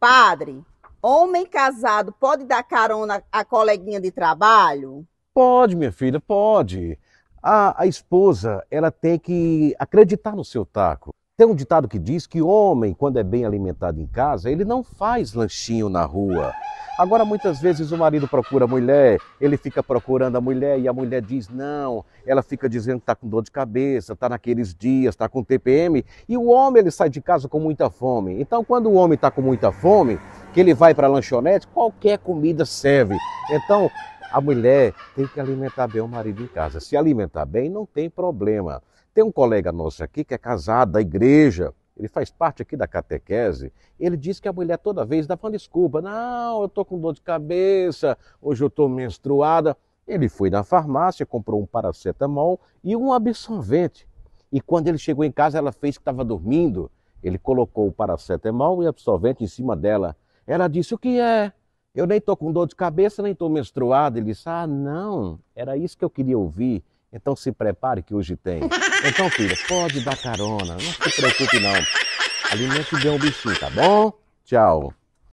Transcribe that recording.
Padre, homem casado pode dar carona à coleguinha de trabalho? Pode, minha filha, pode. A, a esposa, ela tem que acreditar no seu taco. Tem um ditado que diz que homem, quando é bem alimentado em casa, ele não faz lanchinho na rua. Agora, muitas vezes o marido procura a mulher, ele fica procurando a mulher e a mulher diz não, ela fica dizendo que está com dor de cabeça, está naqueles dias, está com TPM, e o homem ele sai de casa com muita fome. Então, quando o homem está com muita fome, que ele vai para a lanchonete, qualquer comida serve. Então, a mulher tem que alimentar bem o marido em casa. Se alimentar bem, não tem problema. Tem um colega nosso aqui que é casado da igreja, ele faz parte aqui da catequese, ele diz que a mulher toda vez dá uma desculpa. Não, eu estou com dor de cabeça, hoje eu estou menstruada. Ele foi na farmácia, comprou um paracetamol e um absorvente. E quando ele chegou em casa, ela fez que estava dormindo. Ele colocou o paracetamol e absorvente em cima dela. Ela disse: O que é? Eu nem estou com dor de cabeça, nem estou menstruada. Ele disse: Ah, não, era isso que eu queria ouvir. Então se prepare que hoje tem. Então, filha, pode dar carona. Não se preocupe, não. Alimente bem o bichinho, tá bom? Tchau.